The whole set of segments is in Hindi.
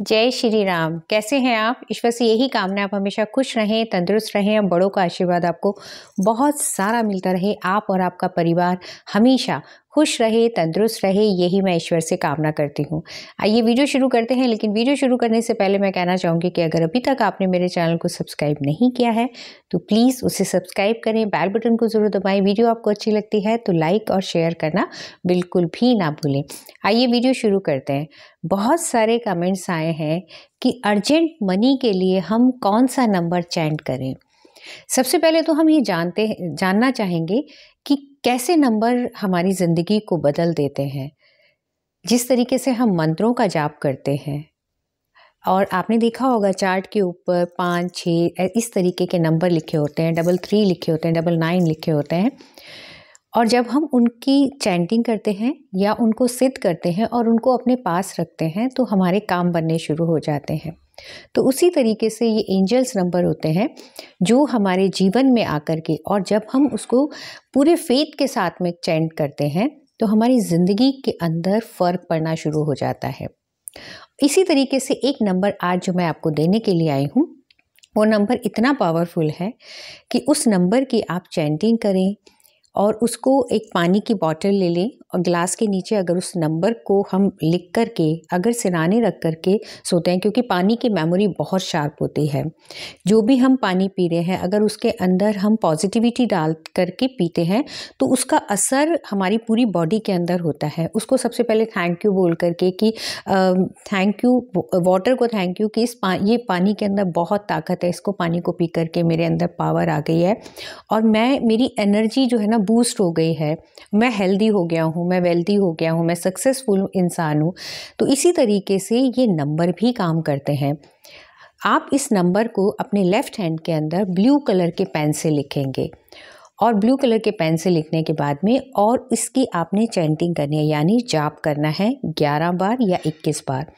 जय श्री राम कैसे हैं आप ईश्वर से यही कामना आप हमेशा खुश रहें तंदुरुस्त रहें और बड़ों का आशीर्वाद आपको बहुत सारा मिलता रहे आप और आपका परिवार हमेशा खुश रहे तंदुरुस्त रहे यही मैं ईश्वर से कामना करती हूँ आइए वीडियो शुरू करते हैं लेकिन वीडियो शुरू करने से पहले मैं कहना चाहूँगी कि अगर अभी तक आपने मेरे चैनल को सब्सक्राइब नहीं किया है तो प्लीज़ उसे सब्सक्राइब करें बैल बटन को ज़रूर दबाएँ वीडियो आपको अच्छी लगती है तो लाइक और शेयर करना बिल्कुल भी ना भूलें आइए वीडियो शुरू करते हैं बहुत सारे कमेंट्स आए हैं कि अर्जेंट मनी के लिए हम कौन सा नंबर चैंट करें सबसे पहले तो हम ये जानते जानना चाहेंगे कि कैसे नंबर हमारी ज़िंदगी को बदल देते हैं जिस तरीके से हम मंत्रों का जाप करते हैं और आपने देखा होगा चार्ट के ऊपर पाँच छः इस तरीके के नंबर लिखे होते हैं डबल थ्री लिखे होते हैं डबल नाइन लिखे होते हैं और जब हम उनकी चैंटिंग करते हैं या उनको सिद्ध करते हैं और उनको अपने पास रखते हैं तो हमारे काम बनने शुरू हो जाते हैं तो उसी तरीके से ये एंजल्स नंबर होते हैं जो हमारे जीवन में आकर के और जब हम उसको पूरे फेथ के साथ में चैंट करते हैं तो हमारी ज़िंदगी के अंदर फ़र्क पड़ना शुरू हो जाता है इसी तरीके से एक नंबर आज जो मैं आपको देने के लिए आई हूँ वो नंबर इतना पावरफुल है कि उस नंबर की आप चैंटिंग करें और उसको एक पानी की बॉटल ले लें और ग्लास के नीचे अगर उस नंबर को हम लिख कर के अगर सिराने रख कर के सोते हैं क्योंकि पानी की मेमोरी बहुत शार्प होती है जो भी हम पानी पी रहे हैं अगर उसके अंदर हम पॉजिटिविटी डाल करके पीते हैं तो उसका असर हमारी पूरी बॉडी के अंदर होता है उसको सबसे पहले थैंक यू बोल करके कि थैंक यू वाटर को थैंक यू कि इस पा, ये पानी के अंदर बहुत ताकत है इसको पानी को पी करके मेरे अंदर पावर आ गई है और मैं मेरी एनर्जी जो है ना बूस्ट हो गई है मैं हेल्दी हो गया हूँ मैं वेल्दी हो गया हूँ मैं सक्सेसफुल इंसान हूँ तो इसी तरीके से ये नंबर भी काम करते हैं आप इस नंबर को अपने लेफ़्ट हैंड के अंदर ब्लू कलर के पेन से लिखेंगे और ब्लू कलर के पेन से लिखने के बाद में और इसकी आपने चैंटिंग करनी है यानी जाप करना है 11 बार या 21 बार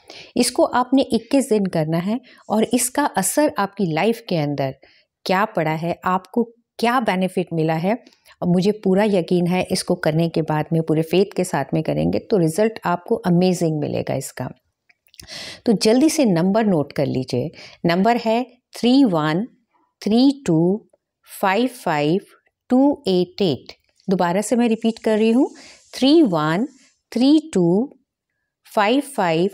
इसको आपने 21 दिन करना है और इसका असर आपकी लाइफ के अंदर क्या पड़ा है आपको क्या बेनिफिट मिला है और मुझे पूरा यकीन है इसको करने के बाद में पूरे फेथ के साथ में करेंगे तो रिज़ल्ट आपको अमेजिंग मिलेगा इसका तो जल्दी से नंबर नोट कर लीजिए नंबर है three one three two five five two eight eight दोबारा से मैं रिपीट कर रही हूँ three one three two five five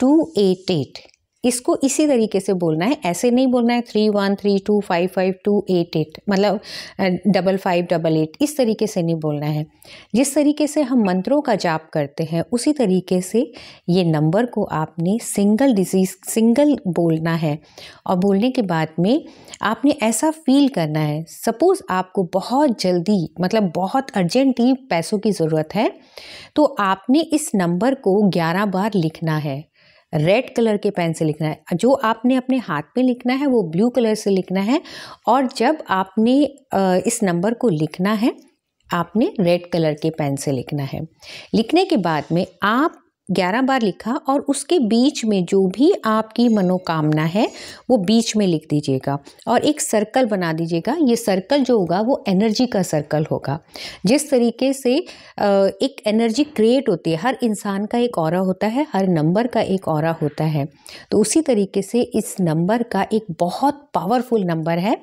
two eight eight इसको इसी तरीके से बोलना है ऐसे नहीं बोलना है three one three two five five two eight eight मतलब डबल फाइव डबल एट इस तरीके से नहीं बोलना है जिस तरीके से हम मंत्रों का जाप करते हैं उसी तरीके से ये नंबर को आपने सिंगल डिजीज सिंगल बोलना है और बोलने के बाद में आपने ऐसा फील करना है सपोज़ आपको बहुत जल्दी मतलब बहुत अर्जेंटली पैसों की ज़रूरत है तो आपने इस नंबर को ग्यारह बार लिखना है रेड कलर के पेन से लिखना है जो आपने अपने हाथ में लिखना है वो ब्लू कलर से लिखना है और जब आपने इस नंबर को लिखना है आपने रेड कलर के पेन से लिखना है लिखने के बाद में आप ग्यारह बार लिखा और उसके बीच में जो भी आपकी मनोकामना है वो बीच में लिख दीजिएगा और एक सर्कल बना दीजिएगा ये सर्कल जो होगा वो एनर्जी का सर्कल होगा जिस तरीके से एक एनर्जी क्रिएट होती है हर इंसान का एक और होता है हर नंबर का एक और होता है तो उसी तरीके से इस नंबर का एक बहुत पावरफुल नंबर है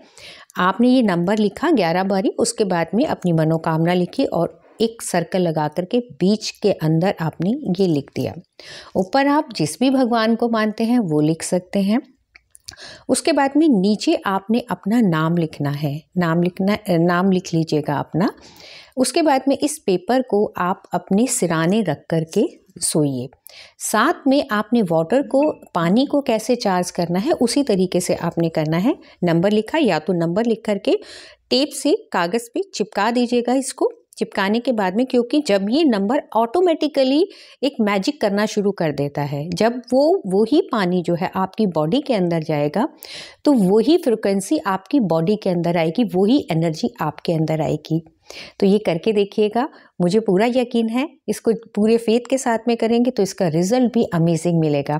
आपने ये नंबर लिखा ग्यारह बारी उसके बाद में अपनी मनोकामना लिखी और एक सर्कल लगा करके बीच के अंदर आपने ये लिख दिया ऊपर आप जिस भी भगवान को मानते हैं वो लिख सकते हैं उसके बाद में नीचे आपने अपना नाम लिखना है नाम लिखना नाम लिख लीजिएगा अपना उसके बाद में इस पेपर को आप अपने सिराने रख कर के सोइए साथ में आपने वाटर को पानी को कैसे चार्ज करना है उसी तरीके से आपने करना है नंबर लिखा या तो नंबर लिख करके टेप से कागज़ पे चिपका दीजिएगा इसको चिपकाने के बाद में क्योंकि जब ये नंबर ऑटोमेटिकली एक मैजिक करना शुरू कर देता है जब वो वही पानी जो है आपकी बॉडी के अंदर जाएगा तो वही फ्रिक्वेंसी आपकी बॉडी के अंदर आएगी वही एनर्जी आपके अंदर आएगी तो ये करके देखिएगा मुझे पूरा यकीन है इसको पूरे फेथ के साथ में करेंगे तो इसका रिजल्ट भी अमेजिंग मिलेगा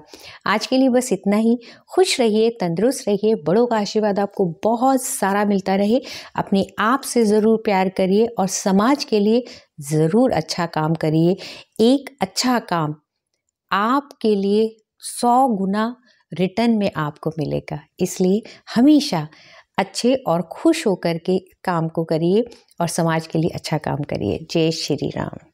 आज के लिए बस इतना ही खुश रहिए तंदुरुस्त रहिए बड़ों का आशीर्वाद आपको बहुत सारा मिलता रहे अपने आप से ज़रूर प्यार करिए और समाज के लिए ज़रूर अच्छा काम करिए एक अच्छा काम आपके लिए सौ गुना रिटर्न में आपको मिलेगा इसलिए हमेशा अच्छे और खुश होकर के काम को करिए और समाज के लिए अच्छा काम करिए जय श्री राम